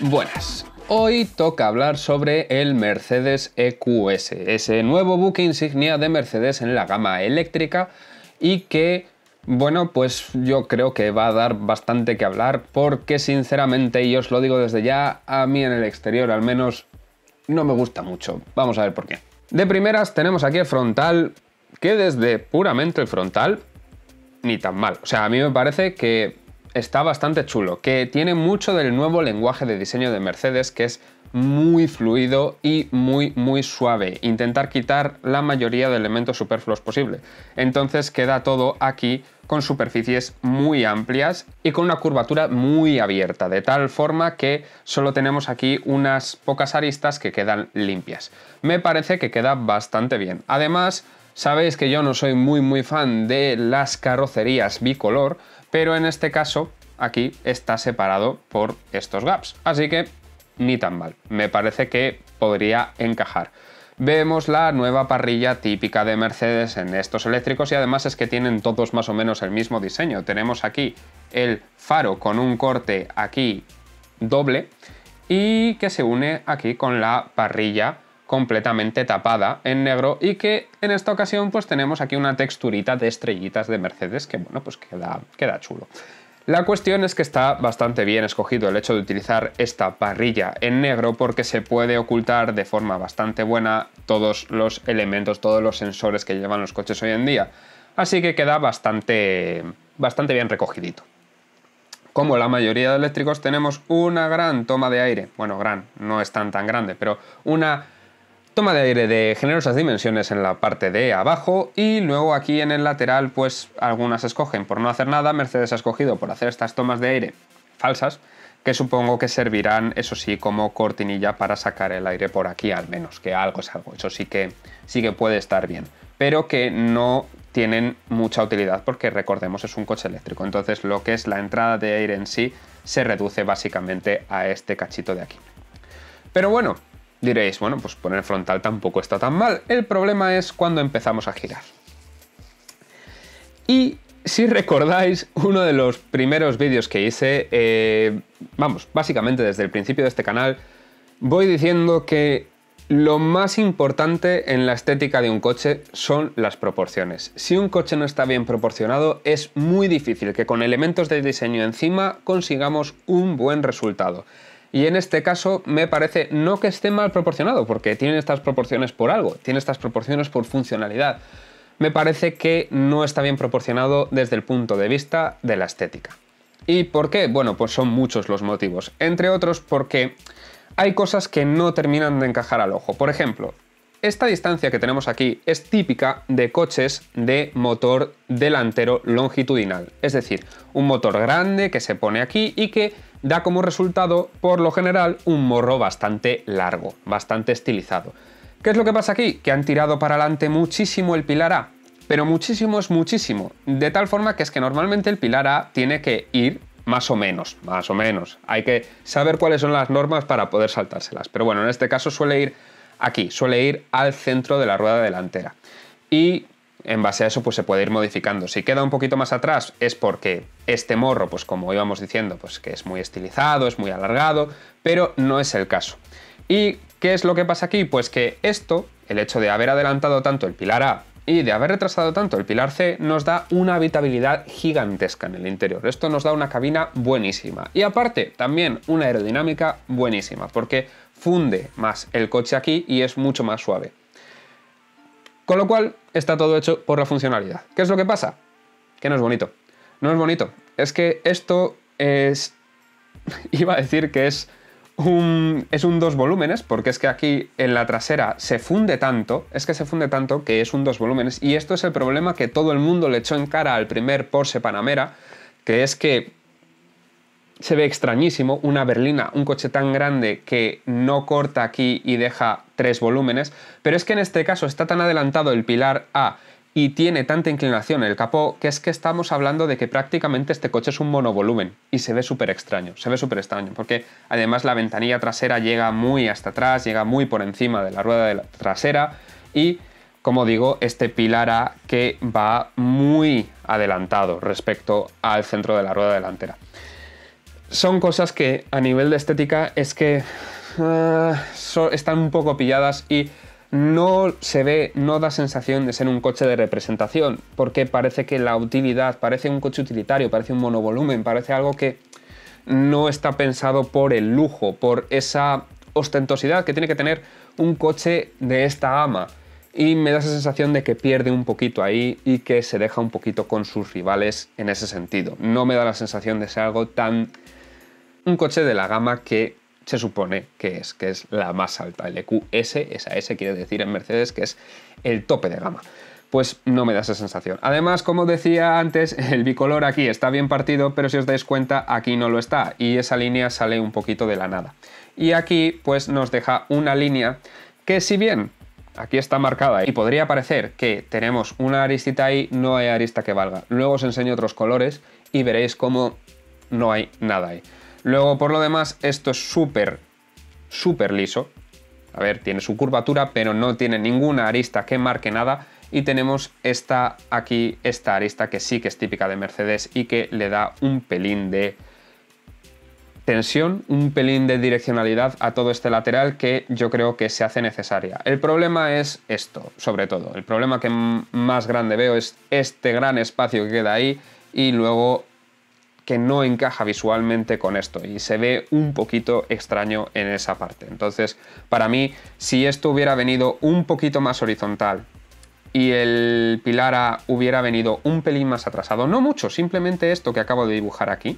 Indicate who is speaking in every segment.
Speaker 1: Buenas. Hoy toca hablar sobre el Mercedes EQS, ese nuevo buque insignia de Mercedes en la gama eléctrica y que, bueno, pues yo creo que va a dar bastante que hablar porque sinceramente, y os lo digo desde ya, a mí en el exterior al menos no me gusta mucho. Vamos a ver por qué. De primeras tenemos aquí el frontal, que desde puramente el frontal, ni tan mal. O sea, a mí me parece que está bastante chulo, que tiene mucho del nuevo lenguaje de diseño de Mercedes que es muy fluido y muy muy suave, intentar quitar la mayoría de elementos superfluos posible. Entonces queda todo aquí con superficies muy amplias y con una curvatura muy abierta, de tal forma que solo tenemos aquí unas pocas aristas que quedan limpias. Me parece que queda bastante bien. Además, sabéis que yo no soy muy muy fan de las carrocerías bicolor, pero en este caso aquí está separado por estos gaps, así que ni tan mal, me parece que podría encajar. Vemos la nueva parrilla típica de Mercedes en estos eléctricos y además es que tienen todos más o menos el mismo diseño. Tenemos aquí el faro con un corte aquí doble y que se une aquí con la parrilla completamente tapada en negro y que en esta ocasión pues tenemos aquí una texturita de estrellitas de Mercedes que bueno pues queda, queda chulo. La cuestión es que está bastante bien escogido el hecho de utilizar esta parrilla en negro porque se puede ocultar de forma bastante buena todos los elementos, todos los sensores que llevan los coches hoy en día. Así que queda bastante, bastante bien recogidito. Como la mayoría de eléctricos tenemos una gran toma de aire, bueno, gran, no es tan tan grande, pero una Toma de aire de generosas dimensiones en la parte de abajo y luego aquí en el lateral pues algunas escogen por no hacer nada, Mercedes ha escogido por hacer estas tomas de aire falsas que supongo que servirán, eso sí, como cortinilla para sacar el aire por aquí al menos, que algo es algo, eso sí que, sí que puede estar bien, pero que no tienen mucha utilidad porque recordemos es un coche eléctrico, entonces lo que es la entrada de aire en sí se reduce básicamente a este cachito de aquí. Pero bueno, Diréis, bueno, pues poner frontal tampoco está tan mal. El problema es cuando empezamos a girar. Y si recordáis, uno de los primeros vídeos que hice, eh, vamos, básicamente desde el principio de este canal, voy diciendo que lo más importante en la estética de un coche son las proporciones. Si un coche no está bien proporcionado, es muy difícil que con elementos de diseño encima consigamos un buen resultado. Y en este caso me parece no que esté mal proporcionado, porque tiene estas proporciones por algo, tiene estas proporciones por funcionalidad. Me parece que no está bien proporcionado desde el punto de vista de la estética. ¿Y por qué? Bueno, pues son muchos los motivos. Entre otros porque hay cosas que no terminan de encajar al ojo. Por ejemplo, esta distancia que tenemos aquí es típica de coches de motor delantero longitudinal, es decir, un motor grande que se pone aquí y que da como resultado, por lo general, un morro bastante largo, bastante estilizado. ¿Qué es lo que pasa aquí? Que han tirado para adelante muchísimo el pilar A, pero muchísimo es muchísimo, de tal forma que es que normalmente el pilar A tiene que ir más o menos, más o menos. Hay que saber cuáles son las normas para poder saltárselas, pero bueno, en este caso suele ir aquí, suele ir al centro de la rueda delantera. Y en base a eso pues se puede ir modificando. Si queda un poquito más atrás es porque este morro, pues como íbamos diciendo, pues que es muy estilizado, es muy alargado, pero no es el caso. ¿Y qué es lo que pasa aquí? Pues que esto, el hecho de haber adelantado tanto el pilar A y de haber retrasado tanto el pilar C nos da una habitabilidad gigantesca en el interior. Esto nos da una cabina buenísima. Y aparte, también una aerodinámica buenísima, porque funde más el coche aquí y es mucho más suave. Con lo cual, está todo hecho por la funcionalidad. ¿Qué es lo que pasa? Que no es bonito. No es bonito. Es que esto es... Iba a decir que es un, es un dos volúmenes, porque es que aquí en la trasera se funde tanto, es que se funde tanto que es un dos volúmenes. Y esto es el problema que todo el mundo le echó en cara al primer Porsche Panamera, que es que se ve extrañísimo una berlina, un coche tan grande que no corta aquí y deja tres volúmenes, pero es que en este caso está tan adelantado el pilar A y tiene tanta inclinación el capó que es que estamos hablando de que prácticamente este coche es un monovolumen y se ve súper extraño, se ve súper extraño, porque además la ventanilla trasera llega muy hasta atrás, llega muy por encima de la rueda de la trasera y como digo, este pilar A que va muy adelantado respecto al centro de la rueda delantera son cosas que a nivel de estética es que ah, están un poco pilladas y no se ve, no da sensación de ser un coche de representación, porque parece que la utilidad, parece un coche utilitario, parece un monovolumen, parece algo que no está pensado por el lujo, por esa ostentosidad que tiene que tener un coche de esta gama y me da esa sensación de que pierde un poquito ahí y que se deja un poquito con sus rivales en ese sentido. No me da la sensación de ser algo tan... un coche de la gama que se supone que es, que es la más alta. El EQS, esa S quiere decir en Mercedes que es el tope de gama. Pues no me da esa sensación. Además, como decía antes, el bicolor aquí está bien partido, pero si os dais cuenta, aquí no lo está y esa línea sale un poquito de la nada. Y aquí pues nos deja una línea que si bien Aquí está marcada y podría parecer que tenemos una aristita ahí, no hay arista que valga. Luego os enseño otros colores y veréis cómo no hay nada ahí. Luego, por lo demás, esto es súper, súper liso. A ver, tiene su curvatura, pero no tiene ninguna arista que marque nada. Y tenemos esta aquí, esta arista que sí que es típica de Mercedes y que le da un pelín de tensión, un pelín de direccionalidad a todo este lateral que yo creo que se hace necesaria. El problema es esto, sobre todo. El problema que más grande veo es este gran espacio que queda ahí y luego que no encaja visualmente con esto y se ve un poquito extraño en esa parte. Entonces, para mí, si esto hubiera venido un poquito más horizontal y el pilar A hubiera venido un pelín más atrasado, no mucho, simplemente esto que acabo de dibujar aquí,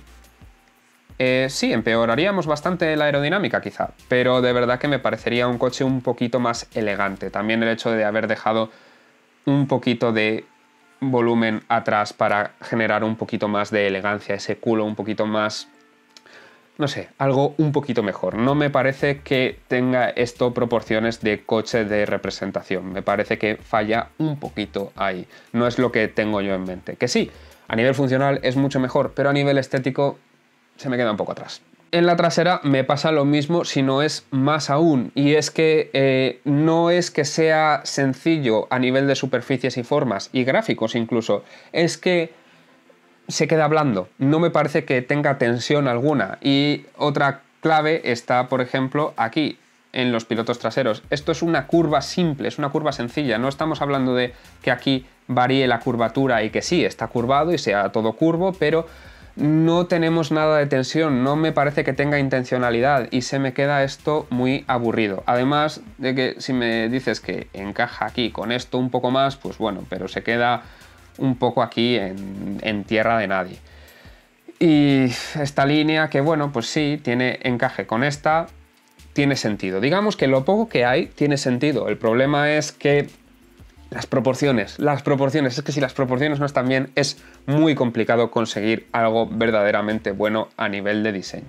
Speaker 1: eh, sí, empeoraríamos bastante la aerodinámica quizá, pero de verdad que me parecería un coche un poquito más elegante. También el hecho de haber dejado un poquito de volumen atrás para generar un poquito más de elegancia, ese culo un poquito más... No sé, algo un poquito mejor. No me parece que tenga esto proporciones de coche de representación. Me parece que falla un poquito ahí. No es lo que tengo yo en mente. Que sí, a nivel funcional es mucho mejor, pero a nivel estético se me queda un poco atrás. En la trasera me pasa lo mismo, si no es más aún, y es que eh, no es que sea sencillo a nivel de superficies y formas, y gráficos incluso, es que se queda blando, no me parece que tenga tensión alguna. Y otra clave está, por ejemplo, aquí, en los pilotos traseros. Esto es una curva simple, es una curva sencilla, no estamos hablando de que aquí varíe la curvatura y que sí, está curvado y sea todo curvo, pero no tenemos nada de tensión, no me parece que tenga intencionalidad y se me queda esto muy aburrido. Además de que si me dices que encaja aquí con esto un poco más, pues bueno, pero se queda un poco aquí en, tierra de nadie. Y esta línea que bueno, pues sí, tiene encaje con esta, tiene sentido. Digamos que lo poco que hay tiene sentido. El problema es que las proporciones, las proporciones, es que si las proporciones no están bien es muy complicado conseguir algo verdaderamente bueno a nivel de diseño.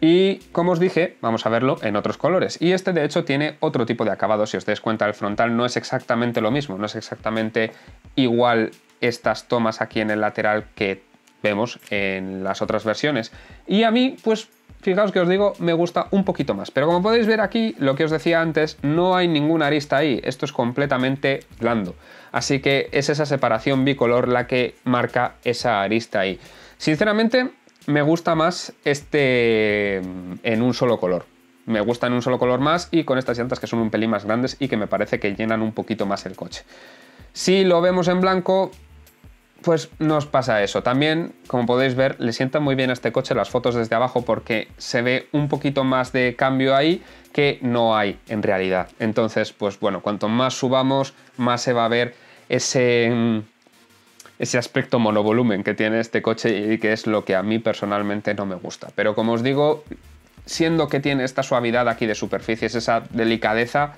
Speaker 1: Y como os dije, vamos a verlo en otros colores. Y este de hecho tiene otro tipo de acabado, si os dais cuenta, el frontal no es exactamente lo mismo, no es exactamente igual estas tomas aquí en el lateral que vemos en las otras versiones. Y a mí, pues fijaos que os digo, me gusta un poquito más. Pero como podéis ver aquí, lo que os decía antes, no hay ninguna arista ahí, esto es completamente blando. Así que es esa separación bicolor la que marca esa arista ahí. Sinceramente, me gusta más este mm, en un solo color. Me gusta en un solo color más y con estas llantas que son un pelín más grandes y que me parece que llenan un poquito más el coche. Si lo vemos en blanco, pues nos pasa eso. También, como podéis ver, le sientan muy bien a este coche las fotos desde abajo porque se ve un poquito más de cambio ahí que no hay en realidad. Entonces, pues bueno, cuanto más subamos, más se va a ver ese, mm, ese aspecto monovolumen que tiene este coche y que es lo que a mí personalmente no me gusta. Pero como os digo, siendo que tiene esta suavidad aquí de superficies, esa delicadeza,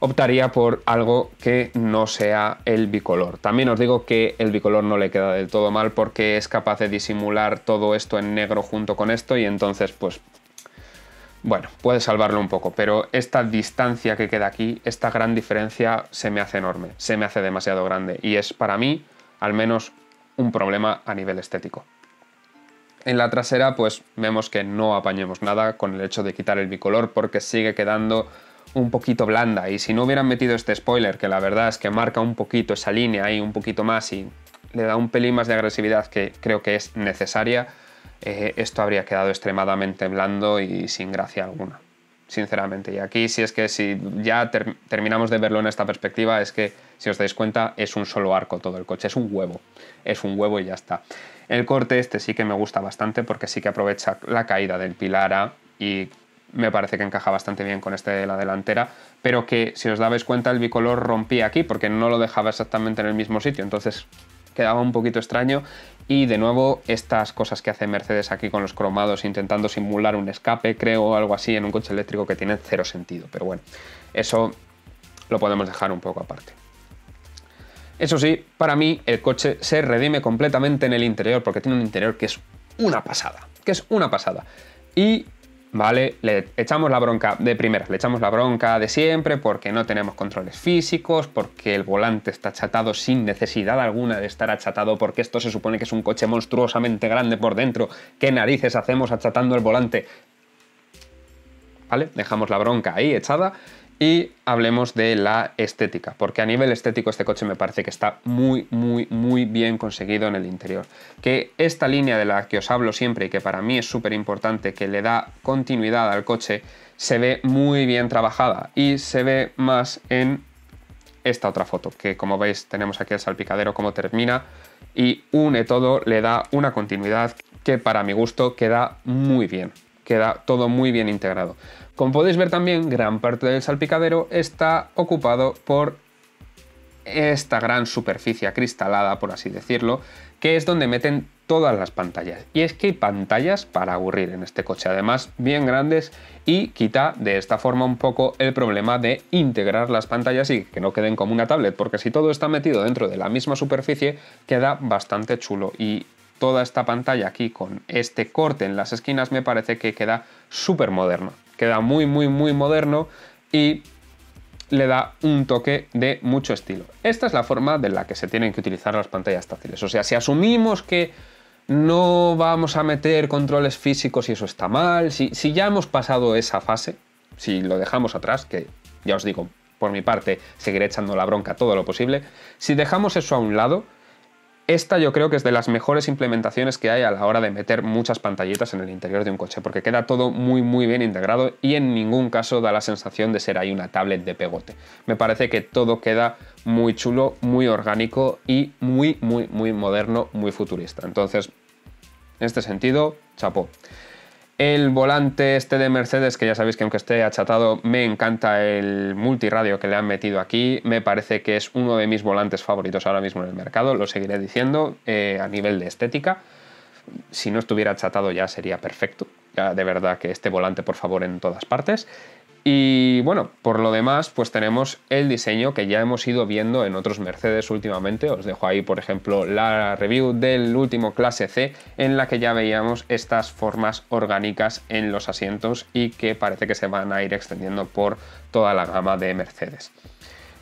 Speaker 1: optaría por algo que no sea el bicolor. También os digo que el bicolor no le queda del todo mal porque es capaz de disimular todo esto en negro junto con esto y entonces pues bueno, puede salvarlo un poco, pero esta distancia que queda aquí, esta gran diferencia se me hace enorme, se me hace demasiado grande y es para mí al menos un problema a nivel estético. En la trasera pues vemos que no apañemos nada con el hecho de quitar el bicolor porque sigue quedando un poquito blanda y si no hubieran metido este spoiler, que la verdad es que marca un poquito esa línea ahí, un poquito más y le da un pelín más de agresividad que creo que es necesaria, eh, esto habría quedado extremadamente blando y sin gracia alguna, sinceramente. Y aquí si es que si ya terminamos de verlo en esta perspectiva, es que si os dais cuenta es un solo arco todo el coche, es un huevo, es un huevo y ya está. El corte este sí que me gusta bastante porque sí que aprovecha la caída del pilar A y me parece que encaja bastante bien con este de la delantera, pero que si os dabais cuenta el bicolor rompía aquí porque no lo dejaba exactamente en el mismo sitio, entonces quedaba un poquito extraño y de nuevo estas cosas que hace Mercedes aquí con los cromados intentando simular un escape, creo, o algo así en un coche eléctrico que tiene cero sentido, pero bueno, eso lo podemos dejar un poco aparte. Eso sí, para mí el coche se redime completamente en el interior porque tiene un interior que es una pasada, que es una pasada. Y ¿vale? Le echamos la bronca de primera, le echamos la bronca de siempre porque no tenemos controles físicos, porque el volante está achatado sin necesidad alguna de estar achatado, porque esto se supone que es un coche monstruosamente grande por dentro. ¿Qué narices hacemos achatando el volante? ¿Vale? Dejamos la bronca ahí echada y hablemos de la estética, porque a nivel estético este coche me parece que está muy, muy, muy bien conseguido en el interior. Que esta línea de la que os hablo siempre y que para mí es súper importante, que le da continuidad al coche, se ve muy bien trabajada y se ve más en esta otra foto, que como veis tenemos aquí el salpicadero como termina y une todo, le da una continuidad que para mi gusto queda muy bien, queda todo muy bien integrado. Como podéis ver también, gran parte del salpicadero está ocupado por esta gran superficie cristalada, por así decirlo, que es donde meten todas las pantallas. Y es que hay pantallas para aburrir en este coche, además bien grandes y quita de esta forma un poco el problema de integrar las pantallas y que no queden como una tablet, porque si todo está metido dentro de la misma superficie queda bastante chulo y toda esta pantalla aquí con este corte en las esquinas me parece que queda súper moderno queda muy, muy, muy moderno y le da un toque de mucho estilo. Esta es la forma de la que se tienen que utilizar las pantallas táctiles. O sea, si asumimos que no vamos a meter controles físicos y eso está mal, si, si ya hemos pasado esa fase, si lo dejamos atrás, que ya os digo, por mi parte seguiré echando la bronca todo lo posible, si dejamos eso a un lado, esta yo creo que es de las mejores implementaciones que hay a la hora de meter muchas pantallitas en el interior de un coche, porque queda todo muy muy bien integrado y en ningún caso da la sensación de ser ahí una tablet de pegote. Me parece que todo queda muy chulo, muy orgánico y muy muy muy moderno, muy futurista. Entonces, en este sentido, chapó. El volante este de Mercedes, que ya sabéis que aunque esté achatado, me encanta el multiradio que le han metido aquí. Me parece que es uno de mis volantes favoritos ahora mismo en el mercado, lo seguiré diciendo, eh, a nivel de estética. Si no estuviera achatado ya sería perfecto. de verdad que este volante, por favor, en todas partes. Y bueno, por lo demás, pues tenemos el diseño que ya hemos ido viendo en otros Mercedes últimamente. Os dejo ahí, por ejemplo, la review del último clase C en la que ya veíamos estas formas orgánicas en los asientos y que parece que se van a ir extendiendo por toda la gama de Mercedes.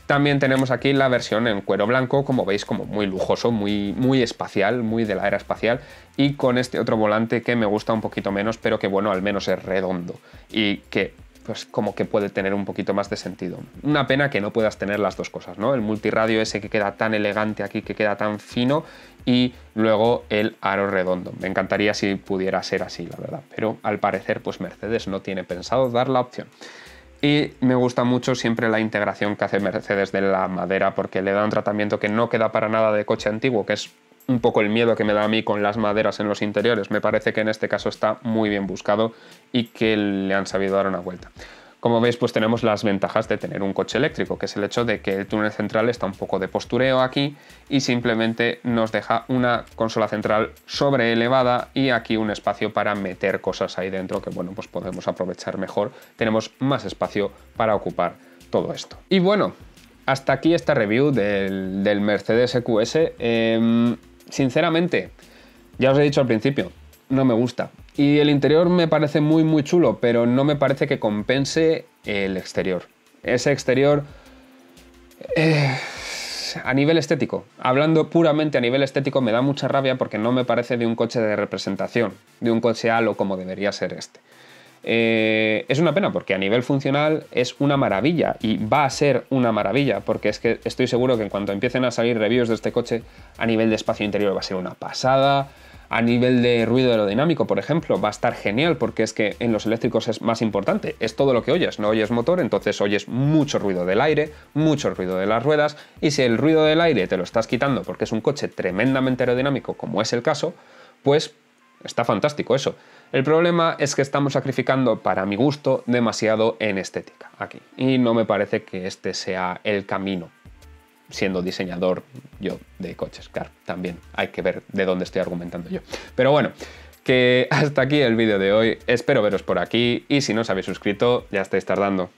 Speaker 1: También tenemos aquí la versión en cuero blanco, como veis, como muy lujoso, muy, muy espacial, muy de la era espacial, y con este otro volante que me gusta un poquito menos, pero que bueno, al menos es redondo y que pues como que puede tener un poquito más de sentido. Una pena que no puedas tener las dos cosas, ¿no? El multiradio ese que queda tan elegante aquí, que queda tan fino, y luego el aro redondo. Me encantaría si pudiera ser así, la verdad, pero al parecer pues Mercedes no tiene pensado dar la opción. Y me gusta mucho siempre la integración que hace Mercedes de la madera porque le da un tratamiento que no queda para nada de coche antiguo, que es un poco el miedo que me da a mí con las maderas en los interiores. Me parece que en este caso está muy bien buscado y que le han sabido dar una vuelta. Como veis, pues tenemos las ventajas de tener un coche eléctrico, que es el hecho de que el túnel central está un poco de postureo aquí y simplemente nos deja una consola central sobre elevada y aquí un espacio para meter cosas ahí dentro que, bueno, pues podemos aprovechar mejor. Tenemos más espacio para ocupar todo esto. Y bueno, hasta aquí esta review del, del Mercedes EQS. Em, Sinceramente, ya os he dicho al principio, no me gusta. Y el interior me parece muy muy chulo, pero no me parece que compense el exterior. Ese exterior... Eh, a nivel estético, hablando puramente a nivel estético, me da mucha rabia porque no me parece de un coche de representación, de un coche halo como debería ser este. Eh, es una pena porque a nivel funcional es una maravilla y va a ser una maravilla porque es que estoy seguro que en cuanto empiecen a salir reviews de este coche a nivel de espacio interior va a ser una pasada. A nivel de ruido aerodinámico, por ejemplo, va a estar genial porque es que en los eléctricos es más importante, es todo lo que oyes, no oyes motor, entonces oyes mucho ruido del aire, mucho ruido de las ruedas y si el ruido del aire te lo estás quitando porque es un coche tremendamente aerodinámico como es el caso, pues está fantástico eso. El problema es que estamos sacrificando, para mi gusto, demasiado en estética aquí. Y no me parece que este sea el camino siendo diseñador yo de coches, claro, también hay que ver de dónde estoy argumentando yo. Pero bueno, que hasta aquí el vídeo de hoy, espero veros por aquí y si no os habéis suscrito ya estáis tardando.